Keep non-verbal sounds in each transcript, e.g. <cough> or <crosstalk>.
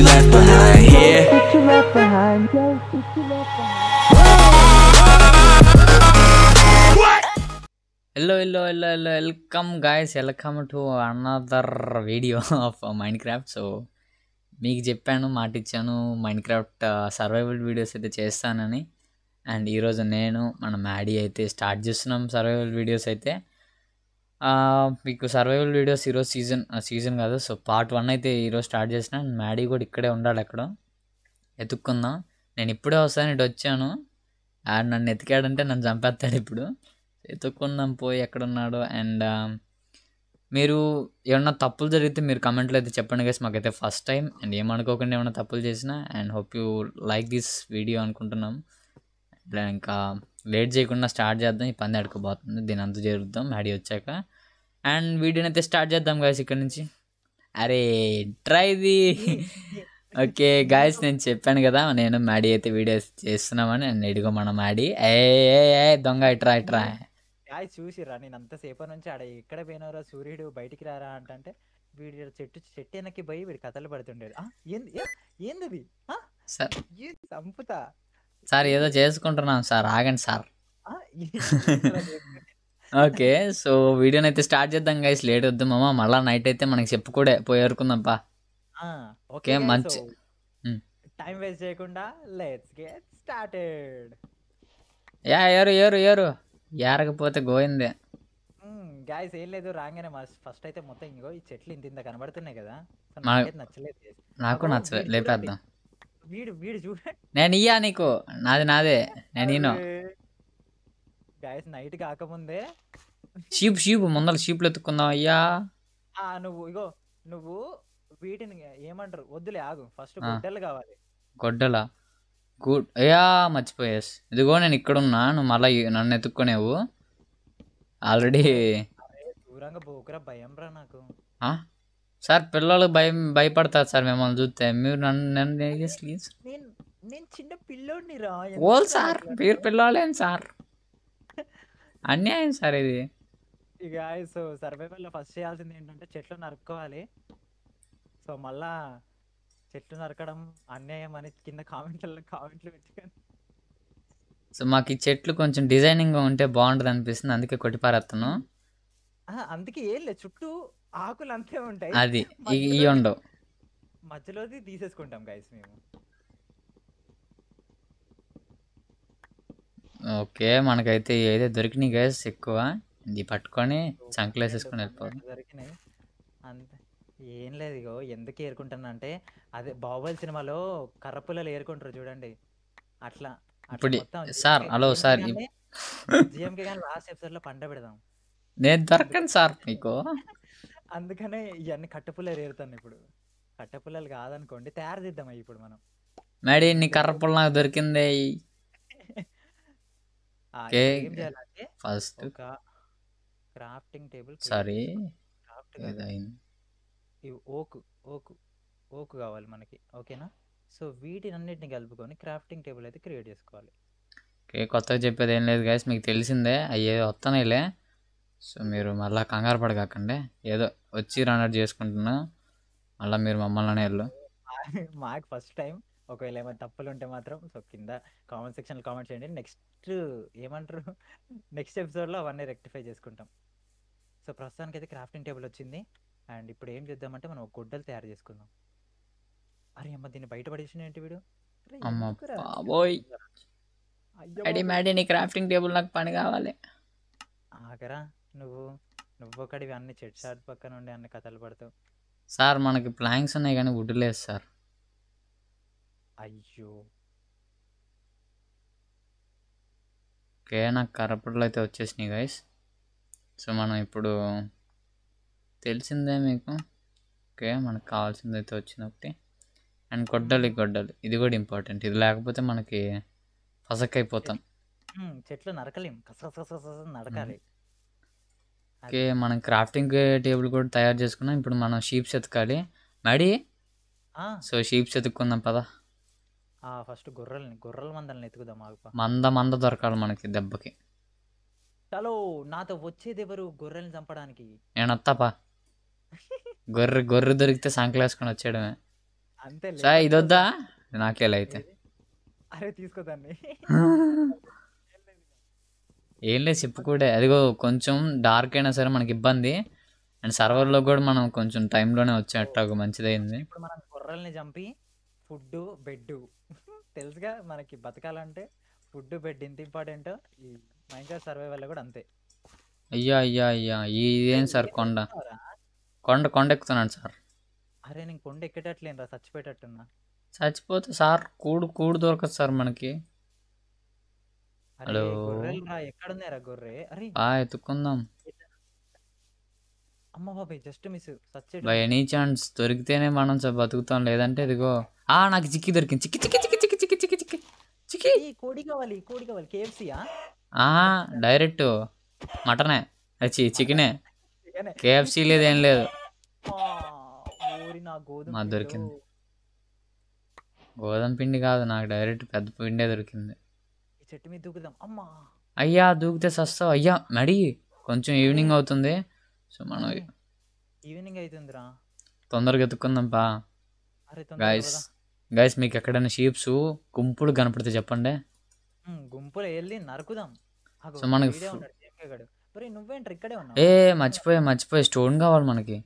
you left behind here What you left behind, yo, what you left behind What? Hello, hello, hello, hello, welcome guys, welcome to another video of Minecraft. So, మీకు చెప్పాను మాట ఇచ్చాను Minecraft survival videos అయితే చేస్తానని and ఈరోజు నేను మన Maddy అయితే స్టార్ట్ చేస్తున్నాం సర్వైవల్ వీడియోస్ అయితే మీకు సర్వైవల్ వీడియోస్ ఈరోజు సీజన్ సీజన్ కాదు సో పార్ట్ వన్ అయితే ఈరోజు స్టార్ట్ చేసిన మ్యాడీ కూడా ఇక్కడే ఉండాలి ఎక్కడ ఎతుక్కుందాం నేను ఇప్పుడే వస్తాను ఇటు వచ్చాను ఆడ నన్ను ఎతికాడంటే నన్ను చంపేస్తాడు ఇప్పుడు ఎతుక్కుందాం పోయి ఎక్కడున్నాడు అండ్ మీరు ఏమన్నా తప్పులు జరిగితే మీరు కమెంట్లో అయితే చెప్పండి కదా మాకైతే ఫస్ట్ టైం అండ్ ఏమనుకోకుండా ఏమైనా తప్పులు చేసినా and hope you like this video అనుకుంటున్నాం ఇంకా లేట్ చేయకుండా స్టార్ట్ చేద్దాం ఈ పంది అడుకోబోతుంది దీని అంత జరుగుతాం మ్యాడీ వచ్చాక అండ్ వీడియోనైతే స్టార్ట్ చేద్దాం గాయస్ ఇక్కడ నుంచి అరే ట్రై ది ఓకే గాయస్ నేను చెప్పాను కదా నేను మ్యాడీ అయితే వీడియోస్ చేస్తున్నామని అండ్ ఎడిగో మనం మ్యాడీ ఏ దొంగ ట్రా ట్రా గాయ రా నేను అంతసేపు నుంచి ఆడ ఎక్కడ పోయినారా సూర్యుడు బయటికి రారా అంటే వీడి చెట్టు చెట్టు వెనక్కి పోయి వీడి కథలు పడుతుండేది ఏంది ఏంది సార్ చంపుతా సార్ ఏదో చేసుకుంటున్నాం సార్ ఆగండి సార్ ఓకే సో అయితే స్టార్ట్ చేద్దాం గైస్ లేట్ వద్దు మామ మళ్ళా నైట్ అయితే మనకి చెప్పుకోడే పోయి వరకుందాంపా ఓకే మంచి టైం వేస్ట్ చేయకుండా లెట్స్ గెట్ స్టార్టెడ్ యా ఎరు ఏరు ఎరు ఏరకపోతే గోయిందే గాయస్ ఏం లేదు రాగానే మా ఫస్ట్ అయితే మొత్తం ఇంకో ఈ చెట్లు ఇంత ఇంత కనబడుతున్నాయి కదా నచ్చలేదు నాకు నచ్చలేదు లేపేద్దాం వీడు వీడు చూడ నేను ఇయ్యా నీకు నాది నాదే నేను గాయస్ నైట్ కాకముందే షీప్ షీప్ ముందర షీప్లు ఆ నువ్వు ఇగో నువ్వు వీటిని ఏమంటారు వద్దులే ఆగు ఫస్ట్ గొడ్డలు కావాలి గొడ్డల గుడ్ అయ్యా మర్చిపోయాస్ ఇదిగో నేను ఇక్కడ ఇక్కడున్నా నువ్వు మళ్ళీ నన్ను ఎత్తుక్కునేవు ఆల్రెడీ దూరంగా బోకురా భయం రా నాకు సార్ పిల్లలు భయం భయపడతారు సార్ మిమ్మల్ని చూస్తే మీరు నన్ను నన్ను నేను చిన్న పిల్లోడిని రా ఓల్ సార్ మీరు పిల్లలేం సార్ అన్యాయం సార్ ఇది ఇక సో లో ఫస్ట్ చేయాల్సింది ఏంటంటే చెట్లు నరుక్కోవాలి సో మళ్ళా చెట్లు నరకడం అన్యాయం అని కింద కామెంట్లలో కామెంట్లు పెట్టుకొని సో మాకు ఈ చెట్లు కొంచెం డిజైనింగ్గా ఉంటే బాగుంటుంది అనిపిస్తుంది అందుకే కొట్టిపారేస్తాను అందుకే ఏం లేదు చుట్టూ ఆకులు అంతే ఉంటాయి అది ఇవి ఉండవు మధ్యలోది తీసేసుకుంటాం గైస్ మేము ఓకే మనకైతే ఏదైతే దొరికినాయి గైస్ ఎక్కువ ఇది పట్టుకొని చంకలేసేసుకొని వెళ్ళిపోతుంది దొరికినాయి అంతే ఏం లేదు ఇగో ఎందుకు ఏరుకుంటున్నా అంటే అదే బాహుబలి సినిమాలో కర్రపుల్లలు ఏరుకుంటారు చూడండి అట్లా ఇప్పుడు సార్ హలో సార్ జిఎంకే కానీ లాస్ట్ ఎపిసోడ్ లో పండ పెడదాం నేను దొరకను సార్ మీకు <laughs> అందుకనే ఇవన్నీ కట్టపుల్లలు ఏరుతాను ఇప్పుడు కట్టపుల్లలు కాదనుకోండి తయారు చేద్దాం ఇప్పుడు మనం మేడీ ఇన్ని కర్రపుల్ల నాకు దొరికిందే ఏం చేయాలంటే ఫస్ట్ ఒక క్రాఫ్టింగ్ టేబుల్ సారీ క్రాఫ్ట్ ఇవి ఓక్ ఓక్ ఓక్ కావాలి మనకి ఓకేనా సో వీటిని అన్నిటిని కలుపుకొని క్రాఫ్టింగ్ టేబుల్ అయితే క్రియేట్ చేసుకోవాలి ఓకే కొత్తగా చెప్పేది ఏం లేదు గాయస్ మీకు తెలిసిందే అయ్యే వస్తానేలే సో మీరు మళ్ళీ కంగారు పడకండి ఏదో వచ్చి రన్నర్ చేసుకుంటున్నా మళ్ళీ మీరు మమ్మల్ని వెళ్ళు మాకు ఫస్ట్ టైం ఒకవేళ ఏమైనా తప్పులు ఉంటే మాత్రం సో కింద కామెంట్ సెక్షన్లో కామెంట్ చేయండి నెక్స్ట్ ఏమంటారు <laughs> నెక్స్ట్ ఎపిసోడ్లో అవన్నీ రెక్టిఫై చేసుకుంటాం సో ప్రస్తుతానికి అయితే క్రాఫ్టింగ్ టేబుల్ వచ్చింది అండ్ ఇప్పుడు ఏం చేద్దామంటే మనం ఒక గుడ్డలు తయారు చేసుకుందాం అరే అమ్మ దీన్ని బయట పడేసిన ఏంటి వీడు మ్యాడీ నీ క్రాఫ్టింగ్ టేబుల్ నాకు పని కావాలి ఆఖరా నువ్వు నువ్వు ఒకటి అన్ని చెట్ షాట్ పక్కన ఉండి అన్ని కథలు పడతావు సార్ మనకి ప్లాంగ్స్ ఉన్నాయి కానీ వుడ్ లేదు సార్ అయ్యో ఓకే నాకు కరపడలు అయితే వచ్చేసినాయి గైస్ సో మనం ఇప్పుడు తెలిసిందే మీకు ఓకే మనకు కావాల్సింది అయితే వచ్చింది ఒకటి అండ్ గొడ్డలి గొడ్డలి ఇది కూడా ఇంపార్టెంట్ ఇది లేకపోతే మనకి అయిపోతాం చెట్లు నరకలేం నరకాలి ఓకే మనం క్రాఫ్టింగ్ టేబుల్ కూడా తయారు చేసుకున్నాం ఇప్పుడు మనం షీప్స్ ఎతకాలి మడి సో షీప్స్ ఎతుక్కుందాం పదా ఫస్ట్ గొర్రెల్ని గొర్రెల మందల్ని ఎత్తుకుదాం ఆగుపా మంద మంద దొరకాలి మనకి దెబ్బకి చలో నాతో వచ్చేది ఎవరు గొర్రెల్ని చంపడానికి నేను వస్తాపా గొర్రె గొర్రె దొరికితే వేసుకొని వచ్చేయడమే అంతే సరే ఇది నాకేలా అయితే అరే తీసుకోదాన్ని ఏం లేదు చెప్పు కూడా అదిగో కొంచెం డార్క్ అయినా సరే మనకి ఇబ్బంది అండ్ సర్వర్లో కూడా మనం కొంచెం టైంలోనే వచ్చేటట్టు మంచిదైంది ఇప్పుడు మనం గొర్రెల్ని చంపి ఫుడ్ బెడ్ తెలుసుగా మనకి బతకాలంటే ఫుడ్ బెడ్ ఇంత ఇంపార్టెంట్ ఈ మైండ్ సర్వైవల్ కూడా అంతే అయ్యా అయ్యా అయ్యా ఇదేం సార్ కొండ కొండ కొండ ఎక్కుతున్నాను సార్ అరే నేను కొండ ఎక్కేటట్లేను రా చచ్చిపోయేటట్టున్నా చచ్చిపోతే సార్ కూడు కూడు దొరకదు సార్ మనకి హలో ఎక్కడున్నారా గొర్రె అరే ఎత్తుకుందాం అమ్మ బాబాయ్ జస్ట్ మిస్ ఎనీ ఛాన్స్ దొరికితేనే మనం బతుకుతాం లేదంటే ఇదిగో ఆ నాకు చిక్కి దొరికింది చిక్కి చిక్కి చిక్కి చిక్కి మనిషికి కోడి కావాలి కోడి కావాలి కేఎఫ్సీయా డైరెక్ట్ మటనే అచ్చి చికెనే కేఎఫ్సీ లేదు ఏం లేదు మా దొరికింది గోధుమ పిండి కాదు నాకు డైరెక్ట్ పెద్ద పిండే దొరికింది చెట్టు మీద దూకుదాం అమ్మా అయ్యా దూకితే సస్తావు అయ్యా మడి కొంచెం ఈవినింగ్ అవుతుంది సో మనం ఈవినింగ్ అవుతుందిరా తొందరగా ఎత్తుకుందాం పా గాయస్ గైస్ మీకు ఎక్కడైనా షీప్స్ గుంపులు కనపడితే చెప్పండి గుంపులు వెళ్ళి నరుకుదాం సో మనకి నువ్వేంటర్ ఇక్కడే ఉన్నావు ఏ మర్చిపోయా మర్చిపోయా స్టోన్ కావాలి మనకి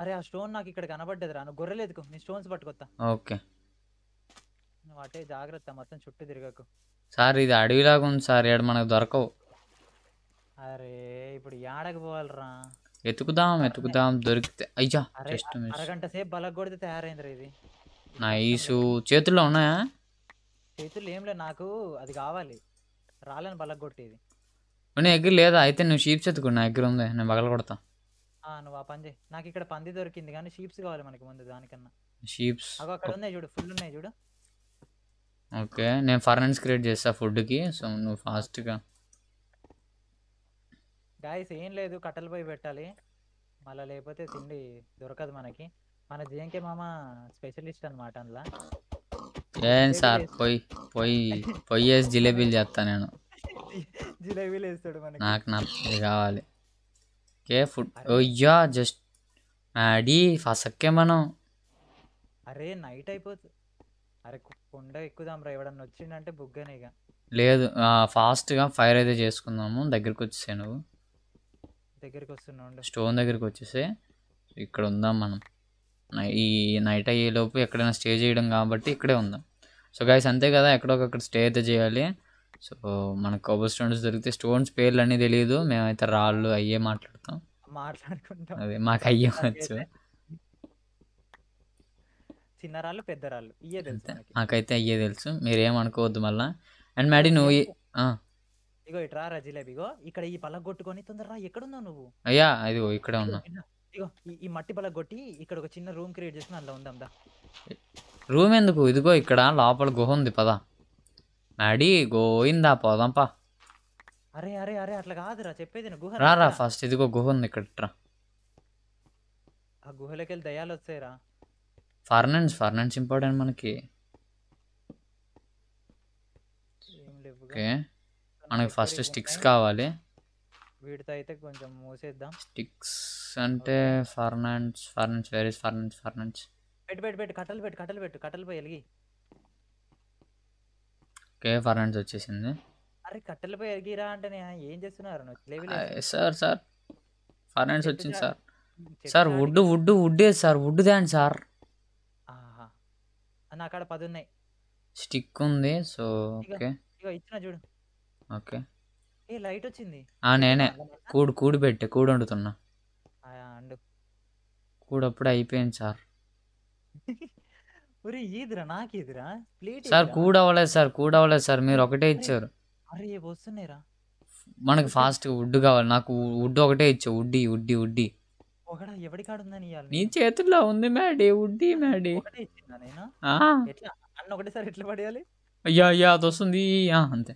అరే ఆ స్టోన్ నాకు ఇక్కడ కనబడ్డది రా నువ్వు గొర్రెలు నీ స్టోన్స్ పట్టుకొస్తా ఓకే నువ్వు అటే జాగ్రత్త మొత్తం చుట్టూ తిరగకు సార్ ఇది అడవిలాగా ఉంది సార్ ఇక్కడ మనకు దొరకవు అరే ఇప్పుడు యాడకు పోవాలరా ఎతుకుదాం ఎత్తుకుదాం దొరికితే అయ్యా అరగంట సేపు బలగొడితే తయారైందిరా ఇది నైసు చేతుల్లో ఉన్నాయా చేతుల్లో ఏం లేదు నాకు అది కావాలి బలగ కొట్టేది నీ దగ్గర లేదా అయితే నువ్వు షీప్స్ ఎత్తుకు నా దగ్గర ఉంది నేను బగల కొడతా నువ్వు ఆ పంది నాకు ఇక్కడ పంది దొరికింది కానీ షీప్స్ కావాలి మనకి ముందు దానికన్నా షీప్స్ అక్కడ ఉన్నాయి చూడు ఫుల్ ఉన్నాయి చూడు ఓకే నేను ఫర్నన్స్ క్రియేట్ చేస్తా ఫుడ్కి సో నువ్వు ఫాస్ట్గా గాయస్ ఏం లేదు పోయి పెట్టాలి మళ్ళీ లేకపోతే తిండి దొరకదు మనకి మన జేఎంకే మామ స్పెషలిస్ట్ అన్నమాట అందులో ఏం సార్ పోయి పోయి వేసి జిలేబీలు చేస్తా నేను జిలేబీలు వేస్తాడు మనకి నాకు నాకు కావాలి కే ఫుడ్ అయ్యా జస్ట్ అడి ఫసక్కే మనం అరే నైట్ అయిపోతుంది అరే కొండ ఎక్కుదాం రా ఎవడన్నా వచ్చిండంటే బుగ్గనే ఇక లేదు ఫాస్ట్గా ఫైర్ అయితే చేసుకుందాము దగ్గరికి వచ్చేసే నువ్వు దగ్గరికి వస్తున్నావు స్టోన్ దగ్గరికి వచ్చేసే ఇక్కడ ఉందాం మనం ఈ నైట్ అయ్యేలోపు ఎక్కడైనా స్టే చేయడం కాబట్టి ఇక్కడే ఉందాం సో గైస్ అంతే కదా ఎక్కడొకక్కడ స్టే అయితే చేయాలి సో మనకు కబర్ స్టోన్స్ దొరికితే స్టోన్స్ పేర్లు అన్నీ తెలియదు మేమైతే రాళ్ళు అయ్యే మాట్లాడతాం మాట్లాడుకుంటాం అదే మాకు అయ్యే వచ్చు <laughs> చిన్న రాళ్ళు పెద్ద రాళ్ళు ఇయ్యే తెలుసు నాకైతే అయ్యే తెలుసు మీరేమనుకోవద్దు మళ్ళా అండ్ మ్యాడీ నువ్వు ఇగో ఇట్రా రా ఇగో ఇక్కడ ఈ పళ్ళ కొట్టుకొని తొందరరా ఉన్నావు నువ్వు అయ్యా ఇదిగో ఇక్కడే ఉన్నా ఈ మట్టి కొట్టి ఇక్కడ ఒక చిన్న రూమ్ క్రియేట్ చేసిన అందులో ఉందాం దా రూమ్ ఎందుకు ఇదిగో ఇక్కడ లోపల గుహ ఉంది పదా అడి గోయిందా పోదాంపా అరే అరే అరే అట్లా కాదురా చెప్పేది గుహ రా రా ఫస్ట్ ఇదిగో గుహ ఉంది ఇక్కడ ఆ గుహలోకి వెళ్ళి దయాలు వస్తాయిరా ఫర్నెన్స్ ఫర్నెన్స్ ఇంపార్టెంట్ మనకి ఓకే మనకి ఫస్ట్ స్టిక్స్ కావాలి వీటితో అయితే కొంచెం మూసేద్దాం స్టిక్స్ అంటే ఫర్నాండ్స్ ఫర్నాండ్స్ వేర్ ఫర్నాన్స్ ఫర్నాండ్స్ ఫర్నాండ్స్ పెట్టు పెట్టు పెట్టు కట్టలు పెట్టు కట్టలు పెట్టు కట్టలు పోయి ఎలిగి ఓకే ఫర్నాండ్స్ వచ్చేసింది అరే కట్టలు పోయి ఎలిగిరా అంటే నేను ఏం చేస్తున్నారు సార్ సార్ ఫర్నాండ్స్ వచ్చింది sir sir wood wood wood sir wood దాండి సార్ నా అక్కడ పది ఉన్నాయి స్టిక్ ఉంది సో ఓకే ఇచ్చిన చూడు ఓకే ఏ లైట్ వచ్చింది ఆ నేనే కూడు కూడు పెట్టే కూడు వండుతున్నా అండు కూడప్పుడు అయిపోయింది సార్ <laughs> ఒరే ఈదిరా నాకు ఈదిరా సార్ కూడ అవ్వలేదు సార్ కూడ అవ్వలేదు సార్ మీరు ఒకటే ఇచ్చారు అరే వస్తున్నాయిరా మనకి ఫాస్ట్ వుడ్ కావాలి నాకు వుడ్ ఒకటే ఇచ్చా వుడ్డి వుడ్డి వుడ్డి ఒకడా ఎవడి కాడు ఉందని ఇవ్వాలి నీ చేతుల్లో ఉంది మేడి వుడ్డి మేడీ ఒకటే ఇచ్చిందా నేను ఎట్లా అన్న ఒకటేసారి ఎట్లా పడేయాలి అయ్యా అయ్యా అది వస్తుంది అంతే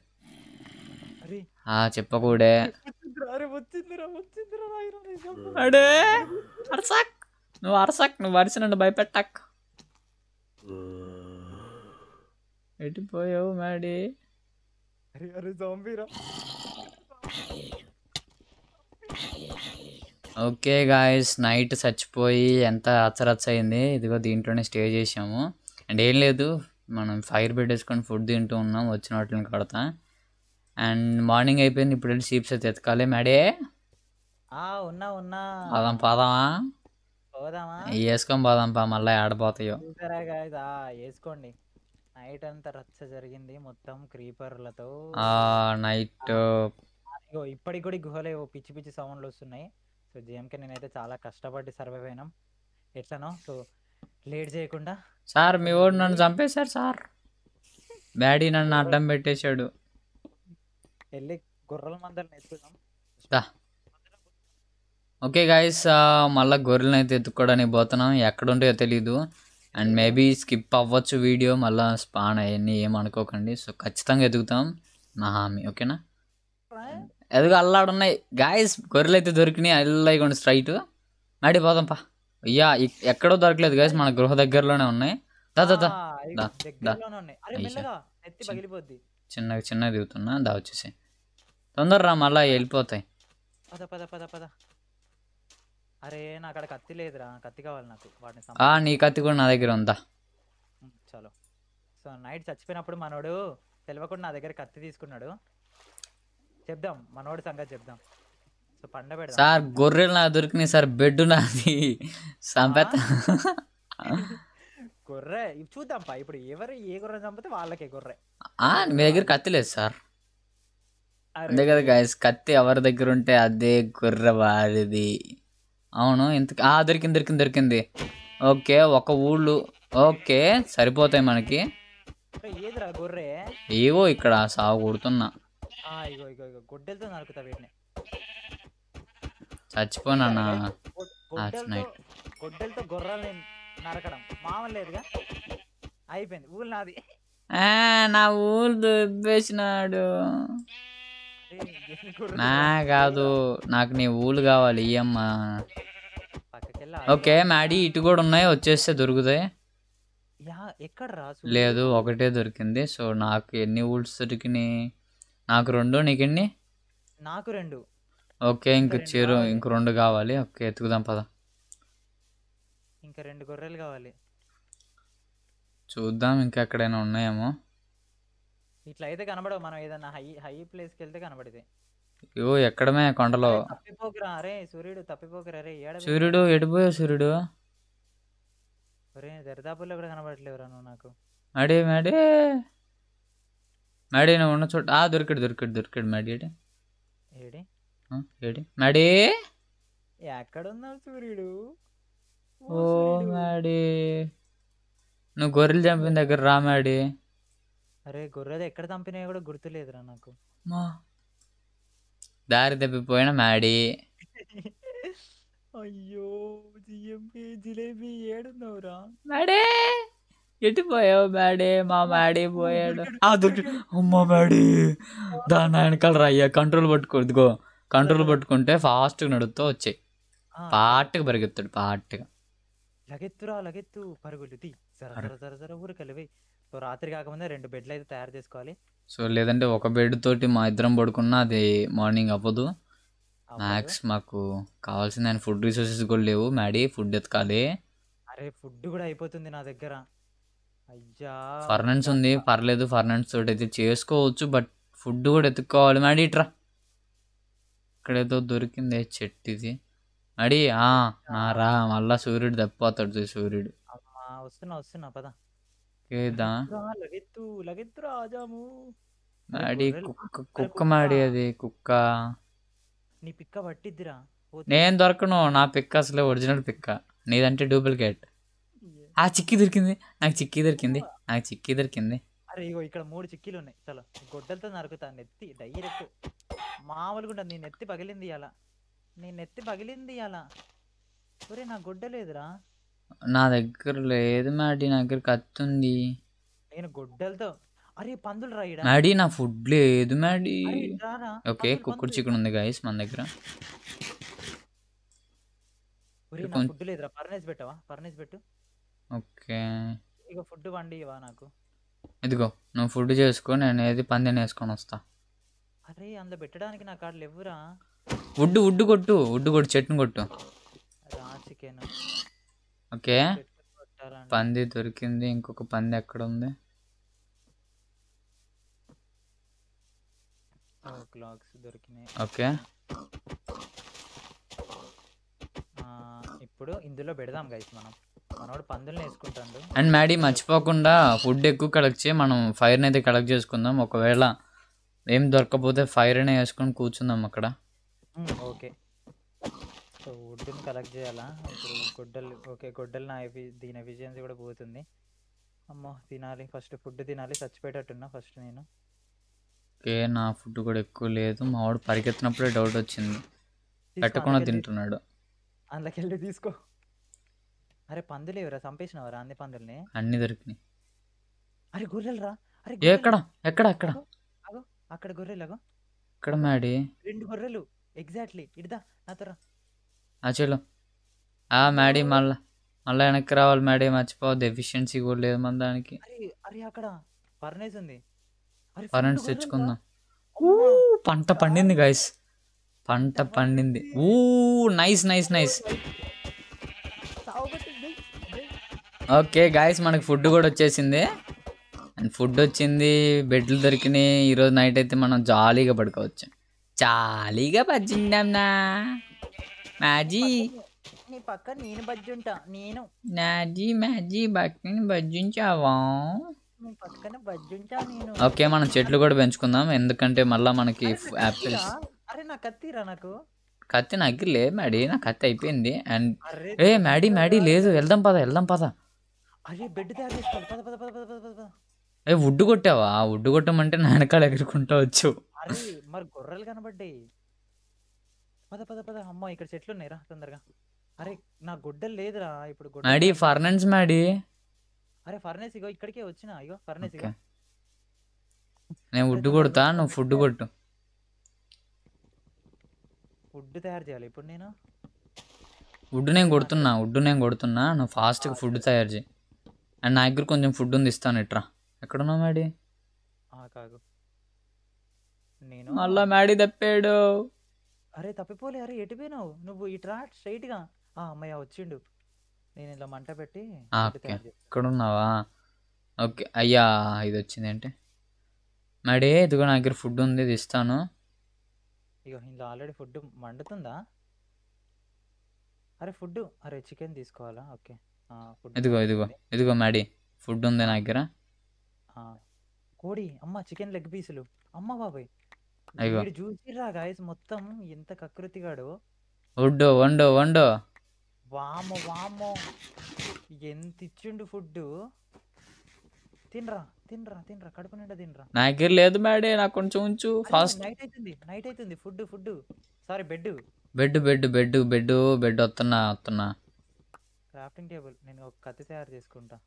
ఆ చెప్పకూడే అడే అరసాక్ నువ్వు అరసాక్ నువ్వు అరిసి నన్ను భయపెట్టాక్ ఎడిపోయావు మాడి ఓకే గాయస్ నైట్ చచ్చిపోయి ఎంత అచ్చరచ్చ అయింది ఇదిగో దీంట్లోనే స్టే చేసాము అండ్ ఏం లేదు మనం ఫైర్ వేసుకొని ఫుడ్ తింటూ ఉన్నాం వచ్చిన వాటిని కడతా అండ్ మార్నింగ్ అయిపోయింది ఇప్పుడు వెళ్ళి షీప్స్ అయితే ఎత్తుకాలి మేడే ఉన్నా ఉన్నా పదాం పోదామా వేసుకొని పోదాం పా మళ్ళీ ఆడపోతాయో వేసుకోండి నైట్ అంతా రచ్చ జరిగింది మొత్తం క్రీపర్లతో నైట్ ఇప్పటికి కూడా గుహలే పిచ్చి పిచ్చి సౌండ్లు వస్తున్నాయి సో జేఎంకే నేనైతే చాలా కష్టపడి సర్వైవ్ అయినాం ఎట్లనో సో లేట్ చేయకుండా సార్ మీ వాడు నన్ను చంపేశారు సార్ డాడీ నన్ను అడ్డం పెట్టేశాడు వెళ్ళి గొర్రెల ఎత్తుకుందాం ఓకే గాయస్ మళ్ళీ గొర్రెలను అయితే ఎత్తుక్కోవడానికి పోతున్నాం ఎక్కడ ఉంటాయో తెలీదు అండ్ మేబీ స్కిప్ అవ్వచ్చు వీడియో మళ్ళీ స్పాన్ అవన్నీ ఏం అనుకోకండి సో ఖచ్చితంగా ఎదుగుతాం నా హామీ ఓకేనా ఎదుగు అల్లాడున్నాయి గాయస్ గొర్రెలు అయితే దొరికినాయి అల్లాయికోండి స్ట్రైట్ పోదాం పా అయ్యా ఎక్కడో దొరకలేదు గాయస్ మన గృహ దగ్గరలోనే ఉన్నాయి దా దా దా దా చిన్నగా చిన్నగా దిగుతున్నా దా వచ్చేసి తొందరరా మళ్ళా వెళ్ళిపోతాయి పద పద పద పద అరే నా అక్కడ కత్తి లేదురా కత్తి కావాలి నాకు వాటిని ఆ నీ కత్తి కూడా నా దగ్గర ఉందా చలో సో నైట్ చచ్చిపోయినప్పుడు మనోడు తెలియకుండా నా దగ్గర కత్తి తీసుకున్నాడు చెప్దాం మనోడు సంగతి చెప్దాం సో పండ పెడదాం సార్ గొర్రెలు నా దొరికినాయి సార్ బెడ్ నాది సంపేత <laughs> గొర్రె ఇవి చూద్దాంపా ఇప్పుడు ఎవరు ఏ గొర్రె చంపితే వాళ్ళకే గొర్రె మీ దగ్గర కత్తి లేదు సార్ అంతే కదా గాయస్ కత్తి ఎవరి దగ్గర ఉంటే అదే గుర్ర వారిది అవును ఇంత దొరికింది దొరికింది దొరికింది ఓకే ఒక ఊళ్ళు ఓకే సరిపోతాయి మనకి ఏదిరా ఏవో ఇక్కడ సాగు కొడుతున్నా ఇగో ఇగో ఇగో గొడ్డలతో నరుకుతా చచ్చిపోనా నైట్ గొడ్డలతో గొర్రెలు నరకడం మామూలు లేదుగా అయిపోయింది ఊళ్ళు నాది నా ఊరు దుబ్బేసినాడు నా కాదు నాకు నీ ఊళ్ళు కావాలి ఇయ్యమ్మ ఓకే మాడీ ఇటు కూడా ఉన్నాయి వచ్చేస్తే దొరుకుతాయి లేదు ఒకటే దొరికింది సో నాకు ఎన్ని ఊళ్ళు దొరికినాయి నాకు రెండు నీకెన్ని నాకు రెండు ఓకే ఇంక చీర ఇంక రెండు కావాలి ఓకే ఎత్తుకుదాం పదా ఇంకా రెండు గొర్రెలు కావాలి చూద్దాం ఇంకా ఎక్కడైనా ఉన్నాయేమో ఇట్లా అయితే కనబడవు మనం ఏదైనా హై హై ప్లేస్కి వెళ్తే కనబడితే ఇగో ఎక్కడమే కొండలో తప్పిపోకురా అరే సూర్యుడు తప్పిపోకురా అరే ఏడ సూర్యుడు ఎడిపోయా సూర్యుడు ఒరే దరిదాపుల్లో కూడా కనబడట్లేవురా నువ్వు నాకు మడి మడి మడి నువ్వు ఉన్న చోట ఆ దొరికాడు దొరికాడు దొరికాడు మడి ఏడి ఏడి ఏడి మడి ఎక్కడున్నావు సూర్యుడు ఓ మ్యాడీ నువ్వు గొర్రెలు చంపిన దగ్గర రా మ్యాడీ అరే గొర్రెలు ఎక్కడ చంపినాయో కూడా గుర్తులేదురా నాకు మా దారి తప్పిపోయిన మ్యాడీ అయ్యో జిఎంపి జిలేబీ ఏడున్నావురా మ్యాడే ఎటు పోయావు మేడే మా మ్యాడే పోయాడు ఆ దుట్టు అమ్మ మ్యాడీ దాని వెనకాల రయ్యా కంట్రోల్ పట్టుకోదుగో కంట్రోల్ పట్టుకుంటే ఫాస్ట్గా నడుస్తూ వచ్చాయి పాటుగా పరిగెత్తాడు పాటుగా లగెత్తురా లగెత్తు పరుగులు తీ జర జర జర జర ఊరికెళ్ళివి సో రాత్రి కాకముందే రెండు బెడ్లు అయితే తయారు చేసుకోవాలి సో లేదంటే ఒక బెడ్ తోటి మా ఇద్దరం పడుకున్నా అది మార్నింగ్ అవ్వదు మ్యాక్స్ మాకు కావాల్సిన ఫుడ్ రిసోర్సెస్ కూడా లేవు మ్యాడీ ఫుడ్ ఎత్తుకాలి అరే ఫుడ్ కూడా అయిపోతుంది నా దగ్గర అయ్యా ఫర్నెన్స్ ఉంది పర్లేదు ఫర్నెన్స్ తోటి అయితే చేసుకోవచ్చు బట్ ఫుడ్ కూడా ఎత్తుకోవాలి మ్యాడీ ఇట్రా ఇక్కడేదో దొరికిందే చెట్టు ఇది అడి ఆ నా రా మళ్ళా సూర్యుడు తప్పిపోతాడు చూడు సూర్యుడు వస్తున్నా వస్తున్నా పద కేదా లగెత్తు లగెత్తు రాజాము అడి కుక్క కుక్క మాడి అది కుక్క నీ పిక్క పట్టిద్దిరా నేను దొరకను నా పిక్క అసలు ఒరిజినల్ పిక్క నీదంటే డూప్లికేట్ ఆ చిక్కి దొరికింది నాకు చిక్కి దొరికింది నాకు చిక్కి దొరికింది అరే ఇగో ఇక్కడ మూడు చిక్కీలు ఉన్నాయి చలో గొడ్డలతో నరుకుతా నెత్తి డైరెక్ట్ మామూలుగా ఉండదు నీ నెత్తి పగిలింది అలా నీ నెత్తి పగిలింది అలా ఒరే నా గుడ్డ లేదురా నా దగ్గర లేదు మ్యాడీ నా దగ్గర కత్తి ఉంది నేను గుడ్డలతో అరే పందులు రాయడా మ్యాడీ నా ఫుడ్ లేదు మ్యాడీ ఓకే కుక్కుడు చికెన్ ఉంది గాయస్ మన దగ్గర ఫుడ్ లేదురా పర్నేజ్ పెట్టవా పర్నేజ్ పెట్టు ఓకే ఇక ఫుడ్ వండి ఇవా నాకు ఇదిగో నువ్వు ఫుడ్ చేసుకో నేను ఏది పందిని వేసుకొని వస్తా అరే అందులో పెట్టడానికి నా కాడ ఇవ్వురా ఉడ్డు ఉడ్డు కొట్టు వుడ్ కొట్టు చెట్టును కొట్టు ఓకే పంది దొరికింది ఇంకొక పంది ఎక్కడ ఉంది దొరికినాయి ఓకే ఇప్పుడు ఇందులో పెడదాం గైస్ మనం మనోడు పందులను వేసుకుంటాడు అండ్ మ్యాడీ మర్చిపోకుండా ఫుడ్ ఎక్కువ కలెక్ట్ చేయి మనం ఫైర్ని అయితే కలెక్ట్ చేసుకుందాం ఒకవేళ ఏం దొరకపోతే ఫైర్నే వేసుకొని కూర్చుందాం అక్కడ ఓకే సో వుడ్ని కలెక్ట్ చేయాలా ఇప్పుడు గొడ్డలు ఓకే గొడ్డలు నా దీని ఎఫిషియన్సీ కూడా పోతుంది అమ్మో తినాలి ఫస్ట్ ఫుడ్ తినాలి చచ్చిపోయేటట్టున్నా ఫస్ట్ నేను ఓకే నా ఫుడ్ కూడా ఎక్కువ లేదు మా వాడు పరిగెత్తినప్పుడే డౌట్ వచ్చింది పెట్టకుండా తింటున్నాడు అందులోకి వెళ్ళి తీసుకో అరే పందులు ఎవరా చంపేసినవరా అన్ని పందుల్ని అన్ని దొరికినాయి అరే గొర్రెలు రా అరే ఎక్కడ ఎక్కడ ఎక్కడ అక్కడ గొర్రెలు అగో ఇక్కడ మేడీ రెండు గొర్రెలు ఎగ్జాక్ట్లీ ఇడదా నాతో ఆ చెల్లు ఆ మ్యాడీ మళ్ళా మళ్ళీ వెనక్కి రావాలి మ్యాడీ మర్చిపోవద్దు ఎఫిషియన్సీ కూడా లేదు మన దానికి అరే అక్కడ ఫర్నేస్ ఉంది ఫర్నేస్ తెచ్చుకుందాం ఊ పంట పండింది గైస్ పంట పండింది ఊ nice nice nice okay guys మనకు ఫుడ్ కూడా వచ్చేసింది అండ్ ఫుడ్ వచ్చింది బెడ్లు దొరికినాయి ఈరోజు నైట్ అయితే మనం జాలీగా పడుకోవచ్చు చాలీగా బజ్జిందమ్నా మాజీ నీ పక్క నేను బజ్జుంటా నేను నాజీ మాజీ పక్కన బజ్జించావా ఓకే మనం చెట్లు కూడా పెంచుకుందాం ఎందుకంటే మళ్ళీ మనకి యాపిల్స్ నాకు కత్తి నాకు లేదు మ్యాడీ నా కత్తి అయిపోయింది అండ్ ఏ మ్యాడీ మ్యాడీ లేదు వెళ్దాం పద వెళ్దాం పద అరే ఏ వుడ్డు కొట్టావా వుడ్డు కొట్టమంటే నా వెనకాల ఎగురుకుంటా వచ్చు అరే <laughs> మరి గొర్రెలు కనబడ్డాయి పద పద పద అమ్మ ఇక్కడ చెట్లు ఉన్నాయిరా తొందరగా అరే నా గుడ్డలు లేదురా ఇప్పుడు మాడి ఫర్నెన్స్ మాడి అరే ఫర్నేస్ ఇగో ఇక్కడికే వచ్చిన ఇగో ఫర్నెస్ ఇగో నేను వుడ్ కొడతా నువ్వు ఫుడ్ కొట్టు వుడ్ తయారు చేయాలి ఇప్పుడు నేను వుడ్ నేను కొడుతున్నా వుడ్ నేను కొడుతున్నా నువ్వు ఫాస్ట్గా ఫుడ్ తయారు చేయి అండ్ నా దగ్గర కొంచెం ఫుడ్ ఉంది ఇస్తాను ఇట్రా ఎక్కడున్నావు మేడీ కాదు నేను మళ్ళా మ్యాడీ తప్పాడు అరే తప్పిపోలే అరే ఎటుపోయినావు నువ్వు ఇట్రా స్ట్రైట్ గా ఆ అమ్మయ్య వచ్చిండు నేను ఇలా మంట పెట్టి ఇక్కడ ఉన్నావా ఓకే అయ్యా ఇది వచ్చింది అంటే మ్యాడీ ఇదిగో నా దగ్గర ఫుడ్ ఉంది ఇది ఇస్తాను ఇగో ఇందులో ఆల్రెడీ ఫుడ్ మండుతుందా అరే ఫుడ్ అరే చికెన్ తీసుకోవాలా ఓకే ఇదిగో ఇదిగో ఇదిగో మ్యాడీ ఫుడ్ ఉంది నా దగ్గర కోడి అమ్మ చికెన్ లెగ్ పీసులు అమ్మ బాబాయ్ అయ్యో మీరు చూసిరా గాయస్ మొత్తం ఎంత కకృతిగాడు వండో వండు వండు వామో వామో ఎంత ఇచ్చిండు ఫుడ్ తినరా తినరా తినరా కడుపు నిండా తినరా నా దగ్గర లేదు మేడే నాకు కొంచెం ఉంచు ఫాస్ట్ నైట్ అవుతుంది నైట్ అవుతుంది food food sorry bed bed bed bed bed bed వస్తున్నా వస్తున్నా క్రాఫ్టింగ్ టేబుల్ నేను ఒక కత్తి తయారు చేసుకుంటా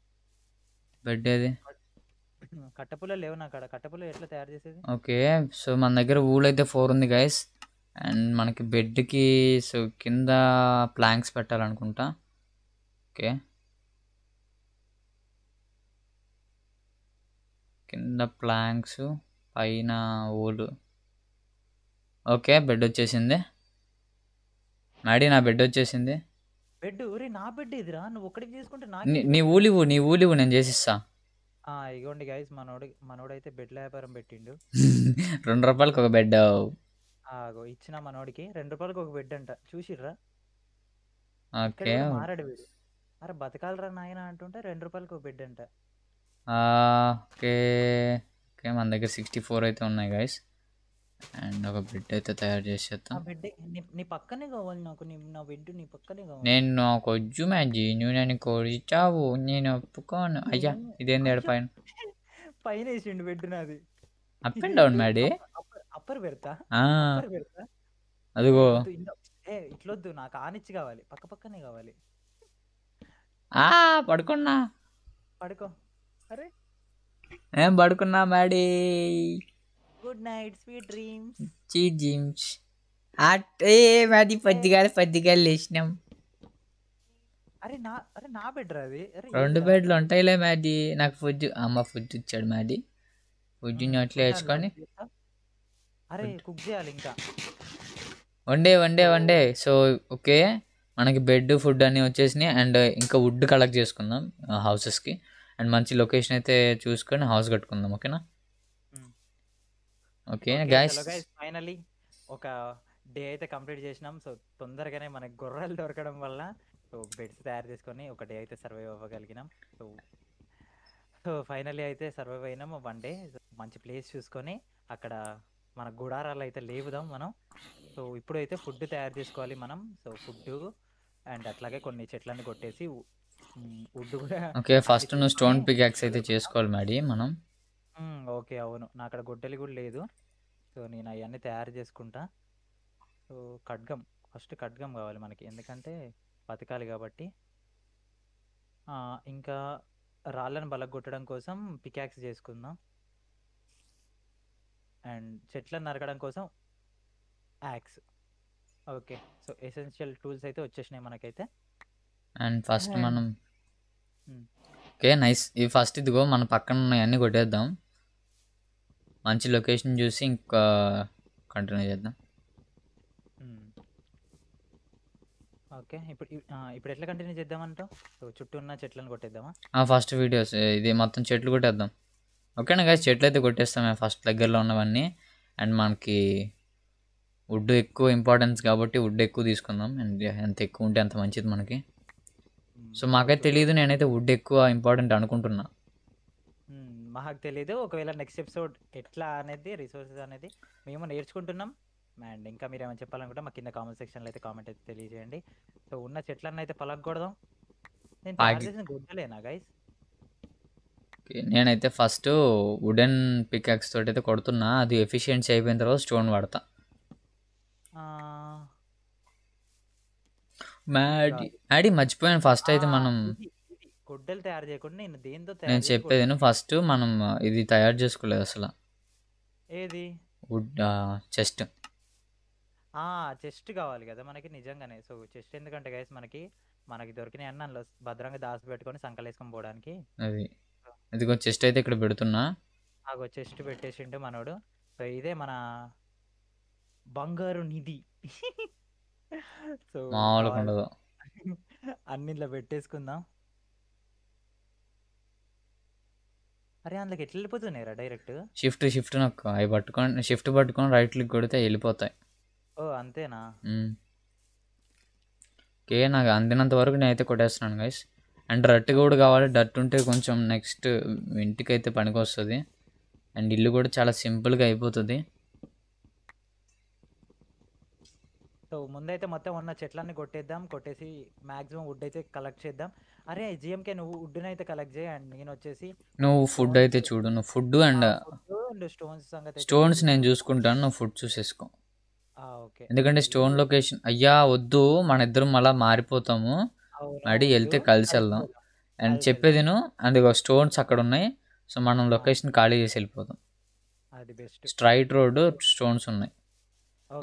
బెడ్ ఏది కట్టపుల్ల లేవు నాకు అక్కడ కట్టపుల్ల ఎట్లా తయారు చేసేది ఓకే సో మన దగ్గర ఊల్ అయితే ఫోర్ ఉంది గైస్ అండ్ మనకి బెడ్కి సో కింద ప్లాంక్స్ పెట్టాలనుకుంటా ఓకే కింద ప్లాంక్స్ పైన ఊలు ఓకే బెడ్ వచ్చేసింది మ్యాడీ నా బెడ్ వచ్చేసింది బెడ్ నా బెడ్ ఇదిరా నువ్వు ఒకటి చేసుకుంటే నీ ఊలివు నీ ఊలివు నేను చేసిస్తా ఆ, ఇగోండి గైస్ మనోడి మనోడైతే బెడ్ల వ్యాపారం పెట్టిండు <laughs> రెండు రూపాయలకి ఒక బెడ్ ఆగో ఇచ్చిన మనోడికి రెండు రూపాయలకి ఒక బెడ్ అంట చూసిర్రా ఓకే మారాడు వీడు అరే బతకాలరా నాయన అంటుంటే రెండు రూపాయలకి ఒక బెడ్ అంట ఓకే ఓకే మన దగ్గర సిక్స్టీ ఫోర్ అయితే ఉన్నాయి గైస్ అండ్ ఒక బెడ్ అయితే తయారు చేసేద్దాం బెడ్ నీ పక్కనే కావాలి నాకు నా బెడ్ నీ పక్కనే కావాలి నేను నాకు వద్దు మ్యాజీ నువ్వు నన్ను కొడిచావు నేను ఒప్పుకోను అయ్యా ఇదేం తేడా పైన <laughs> పైన వేసిండు బెడ్ నాది up and down Maddy upper పెడతా అదిగో ఏ ఇట్లొద్దు నాకు ఆనిచ్చి కావాలి పక్క పక్కనే కావాలి ఆ పడుకున్నా పడుకో అరే ఏం పడుకున్నా Maddy good night sweet dreams sweet dreams అట్టే మాది పద్దిగాల పద్దిగాల లేచినాం అరే నా అరే నా బెడ్ అది రెండు బెడ్లు ఉంటాయిలే మాది నాకు ఫుడ్ అమ్మ ఫుడ్ ఇచ్చాడు మాది ఫుడ్ అట్లా వేసుకొని అరే కుక్ చేయాలి ఇంకా వండే వండే వండే సో ఓకే మనకి బెడ్ ఫుడ్ అన్నీ వచ్చేసినాయి అండ్ ఇంకా వుడ్ కలెక్ట్ చేసుకుందాం హౌసెస్కి అండ్ మంచి లొకేషన్ అయితే చూసుకొని హౌస్ కట్టుకుందాం ఓకేనా ఓకే గైస్ ఫైనలీ ఒక డే అయితే కంప్లీట్ చేసినాం సో తొందరగానే మనకి గొర్రెలు దొరకడం వల్ల సో బెడ్స్ తయారు చేసుకొని ఒక డే అయితే సర్వైవ్ అవ్వగలిగినాం సో సో ఫైనలీ అయితే సర్వైవ్ అయినాము వన్ డే మంచి ప్లేస్ చూసుకొని అక్కడ మన గుడారాలు అయితే లేవుదాం మనం సో ఇప్పుడు అయితే ఫుడ్ తయారు చేసుకోవాలి మనం సో ఫుడ్ అండ్ అట్లాగే కొన్ని చెట్లను కొట్టేసి వుడ్ కూడా ఓకే ఫస్ట్ నువ్వు స్టోన్ పిక్యాక్స్ అయితే చేసుకోవాలి మేడీ మనం ఓకే. అవును. అక్కడ గొడ్డలి కూడా లేదు. సో, నేను అవన్నీ తయారు చేసుకుంటా సో, ఖడ్గం. ఫస్ట్ ఖడ్గం కావాలి మనకి. ఎందుకంటే బతకాలి కాబట్టి ఇంకా రాళ్ళను బలగొట్టడం కోసం పికాక్స్ చేసుకుందాం అండ్ చెట్లను నరకడం కోసం axe. Okay. So, essential tools అయితే వచ్చేసినాయి మనకైతే. అండ్ ఫస్ట్ మనం ఓకే. నైస్. ఇవి ఫస్ట్ ఇదిగో మన పక్కన ఉన్నాయన్నీ కొట్టేద్దాం. మంచి లొకేషన్ చూసి ఇంకా కంటిన్యూ చేద్దాం ఓకే ఇప్పుడు ఇప్పుడు ఎట్లా కంటిన్యూ చేద్దామంటావు చుట్టూ ఉన్న చెట్లను కొట్టేద్దామా ఫస్ట్ వీడియోస్ ఇది మొత్తం చెట్లు కొట్టేద్దాం ఓకేనా గైస్ చెట్లు అయితే కొట్టేస్తాం ఫస్ట్ దగ్గరలో ఉన్నవన్నీ అండ్ మనకి వుడ్ ఎక్కువ ఇంపార్టెన్స్ కాబట్టి వుడ్ ఎక్కువ తీసుకుందాం అండ్ ఎంత ఎక్కువ ఉంటే అంత మంచిది మనకి సో మాకైతే తెలియదు నేనైతే వుడ్ ఎక్కువ ఇంపార్టెంట్ అనుకుంటున్నా మాకు తెలియదు ఒకవేళ నెక్స్ట్ ఎపిసోడ్ ఎట్లా అనేది రిసోర్సెస్ అనేది మేము నేర్చుకుంటున్నాం అండ్ ఇంకా మీరు ఏమైనా చెప్పాలనుకుంటే మా కింద కామెంట్ సెక్షన్లో అయితే కామెంట్ అయితే తెలియజేయండి సో ఉన్న చెట్లను అయితే పలకూడదాం నేను చేసిన గుడ్డలేనా గైస్ నేనైతే ఫస్ట్ వుడెన్ పికాక్స్ తోటి అయితే కొడుతున్నా అది ఎఫిషియన్సీ అయిపోయిన తర్వాత స్టోన్ వాడతా మ్యాడీ oh మ్యాడీ మర్చిపోయాను ఫస్ట్ అయితే మనం గుడ్డలు తయారు చేయకుండా నేను దేంతో నేను చెప్పేది ఫస్ట్ మనం ఇది తయారు చేసుకోలేదు అసలు ఏది వుడ్ చెస్ట్ చెస్ట్ కావాలి కదా మనకి నిజంగానే సో చెస్ట్ ఎందుకంటే గైస్ మనకి మనకి దొరికిన అన్నంలో భద్రంగా దాసి పెట్టుకొని సంకలేసుకొని పోవడానికి అది ఇదిగో చెస్ట్ అయితే ఇక్కడ పెడుతున్నా ఆగో చెస్ట్ పెట్టేసిండు మనోడు సో ఇదే మన బంగారు నిధి <laughs> సో <laughs> అన్నిట్లో పెట్టేసుకుందాం అరే అందులోకి ఎట్లా వెళ్ళిపోతున్నాయి డైరెక్ట్ షిఫ్ట్ షిఫ్ట్ నాకు అవి పట్టుకొని షిఫ్ట్ పట్టుకొని రైట్ లిక్ కొడితే వెళ్ళిపోతాయి ఓ అంతేనా ఓకే నాకు అందినంత వరకు నేనైతే కొట్టేస్తున్నాను గైస్ అండ్ రట్టు కూడా కావాలి డట్ ఉంటే కొంచెం నెక్స్ట్ ఇంటికి అయితే పనికి వస్తుంది అండ్ ఇల్లు కూడా చాలా సింపుల్గా అయిపోతుంది సో ముందైతే మొత్తం ఉన్న చెట్లన్నీ కొట్టేద్దాం కొట్టేసి మాక్సిమం వుడ్ అయితే కలెక్ట్ చేద్దాం అరే జిఎంకే నువ్వు వుడ్ని అయితే కలెక్ట్ చేయి అండ్ నేను వచ్చేసి నువ్వు ఫుడ్ అయితే చూడు నువ్వు ఫుడ్ అండ్ స్టోన్స్ సంగతి స్టోన్స్ నేను చూసుకుంటాను నువ్వు ఫుడ్ చూసేసుకో ఓకే ఎందుకంటే స్టోన్ లొకేషన్ అయ్యా వద్దు మన ఇద్దరం మళ్ళా మారిపోతాము అడి వెళ్తే కలిసి వెళ్దాం అండ్ చెప్పేది అండ్ స్టోన్స్ అక్కడ ఉన్నాయి సో మనం లొకేషన్ ఖాళీ చేసి వెళ్ళిపోతాం స్ట్రైట్ రోడ్ స్టోన్స్ ఉన్నాయి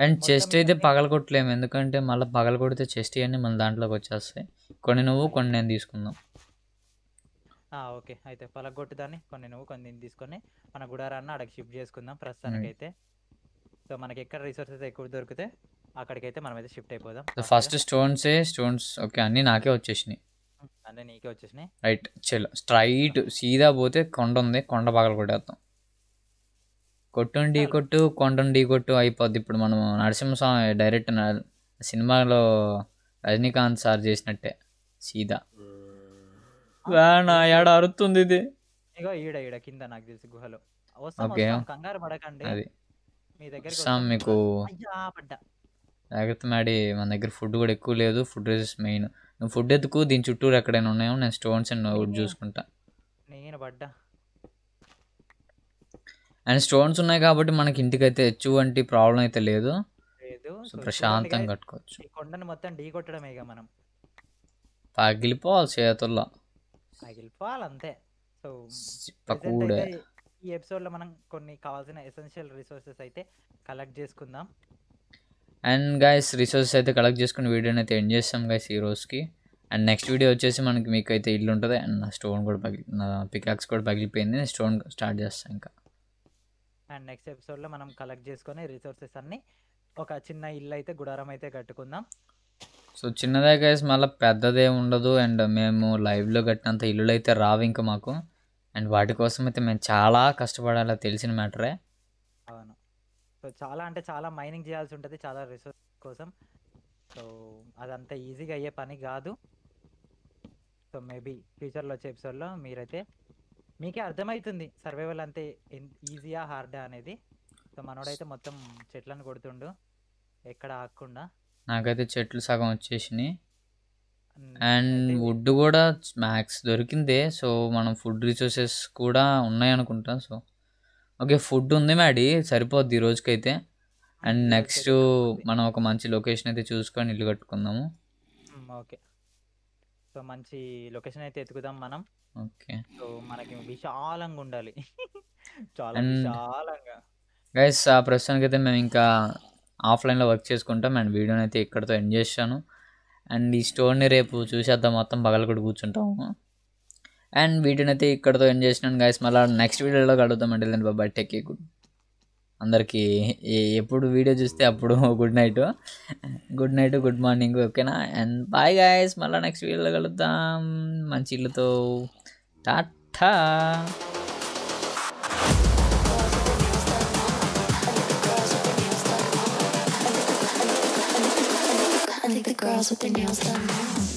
అండ్ చెస్ట్ అయితే పగలగొట్టలేము ఎందుకంటే మళ్ళీ కొడితే చెస్ట్ ఇవన్నీ మన దాంట్లోకి వచ్చేస్తాయి కొన్ని నువ్వు కొన్ని నేను తీసుకుందాం ఓకే అయితే పగలగొట్టి దాన్ని కొన్ని నువ్వు కొన్ని నేను తీసుకొని మన గుడారాన్ని అక్కడికి షిఫ్ట్ చేసుకుందాం ప్రస్తుతానికి అయితే సో మనకి ఎక్కడ రిసోర్సెస్ ఎక్కువ దొరికితే అక్కడికైతే మనం అయితే షిఫ్ట్ అయిపోదాం సో ఫస్ట్ స్టోన్సే స్టోన్స్ ఓకే అన్నీ నాకే వచ్చేసినాయి అన్నీ నీకే వచ్చేసినాయి రైట్ చలో స్ట్రైట్ సీదా పోతే కొండ ఉంది కొండ పగల కొట్టేద్దాం కొట్టుండి ఢీ కొట్టు కొండండి కొట్టు అయిపోద్ది ఇప్పుడు మనం నరసింహస్వామి డైరెక్ట్ సినిమాలో రజనీకాంత్ సార్ చేసినట్టే సీదా నా ఏడ అరుతుంది ఇది ఇగో ఈడ ఈడ కింద నాకు తెలిసి గుహలో ఓకే కంగారు పడకండి అది మీ దగ్గర మీకు జాగ్రత్త మాడి మన దగ్గర ఫుడ్ కూడా ఎక్కువ లేదు ఫుడ్ రిజెస్ మెయిన్ నువ్వు ఫుడ్ ఎత్తుకు దీని చుట్టూరు ఎక్కడైనా ఉన్నాయో నేను స్టోన్స్ అండ్ చూసుకుంటా నేను పడ్డా అండ్ స్టోన్స్ ఉన్నాయి కాబట్టి మనకి ఇంటికైతే ఎటువంటి ప్రాబ్లం అయితే లేదు లేదు సో ప్రశాంతంగా కట్టుకోవచ్చు కొండను మొత్తం ఢీ కొట్టడమే ఇక మనం పగిలిపోవాలి చేతుల్లో పగిలిపోవాలి అంతే సో present ఈ ఎపిసోడ్ మనం కొన్ని కావాల్సిన ఎసెన్షియల్ రిసోర్సెస్ అయితే కలెక్ట్ చేసుకుందాం అండ్ గైస్ రిసోర్సెస్ అయితే కలెక్ట్ చేసుకుని వీడియోని అయితే ఎండ్ చేస్తాం గైస్ ఈ రోజుకి అండ్ నెక్స్ట్ వీడియో వచ్చేసి మనకి మీకు అయితే ఇల్లు ఉంటుంది అండ్ నా స్టోన్ కూడా పగిలి నా పికాక్స్ కూడా పగిలిపోయింది నేను స్టోన్ స్టార్ట్ చేస్తాను ఇంకా అండ్ నెక్స్ట్ ఎపిసోడ్లో మనం కలెక్ట్ చేసుకొని రిసోర్సెస్ అన్నీ ఒక చిన్న ఇల్లు అయితే గుడారం అయితే కట్టుకుందాం సో చిన్నదే గైస్ మళ్ళీ పెద్దదే ఉండదు అండ్ మేము లైవ్లో కట్టినంత ఇల్లులు అయితే రావు ఇంకా మాకు అండ్ వాటి కోసం అయితే మేము చాలా కష్టపడాలో తెలిసిన మ్యాటరే అవును సో చాలా అంటే చాలా మైనింగ్ చేయాల్సి ఉంటుంది చాలా రిసోర్స్ కోసం సో అదంతా ఈజీగా అయ్యే పని కాదు సో మేబీ ఫ్యూచర్లో వచ్చే ఎపిసోడ్లో మీరైతే మీకే అర్థమవుతుంది సర్వైవల్ అంతే ఈజీయా హార్డా అనేది సో మనోడైతే మొత్తం చెట్లను కొడుతుండు ఎక్కడ ఆకుండా నాకైతే చెట్లు సగం వచ్చేసినాయి అండ్ వుడ్ కూడా మ్యాక్స్ దొరికిందే సో మనం ఫుడ్ రిసోర్సెస్ కూడా ఉన్నాయి సో ఓకే ఫుడ్ ఉంది మ్యాడీ సరిపోద్ది ఈ రోజుకైతే అండ్ నెక్స్ట్ మనం ఒక మంచి లొకేషన్ అయితే చూసుకొని ఇల్లు కట్టుకుందాము ఓకే సో మంచి లొకేషన్ అయితే ఎత్తుకుదాం మనం ఓకే సో మనకి <laughs> విశాలంగా ఉండాలి చాలా విశాలంగా గైస్ ప్రస్తుతానికి అయితే మేము ఇంకా ఆఫ్లైన్లో వర్క్ చేసుకుంటాం అండ్ వీడియోని అయితే ఇక్కడతో ఎండ్ చేస్తాను అండ్ ఈ స్టోర్ని రేపు చూసేద్దాం మొత్తం పగల కూడా కూర్చుంటాము అండ్ వీటిని అయితే ఇక్కడతో ఎండ్ చేసినాను గైస్ మళ్ళీ నెక్స్ట్ వీడియోలో కడుగుతామండి అంటే బాబాయ్ టెక్ గుడ్ అందరికీ ఎప్పుడు వీడియో చూస్తే అప్పుడు <laughs> good night good night good morning ఓకేనా అండ్ బాయ్ గాయస్ మళ్ళీ నెక్స్ట్ వీడియోలో కలుద్దాం మంచి ఇళ్ళతో Tata the girls with their nails done.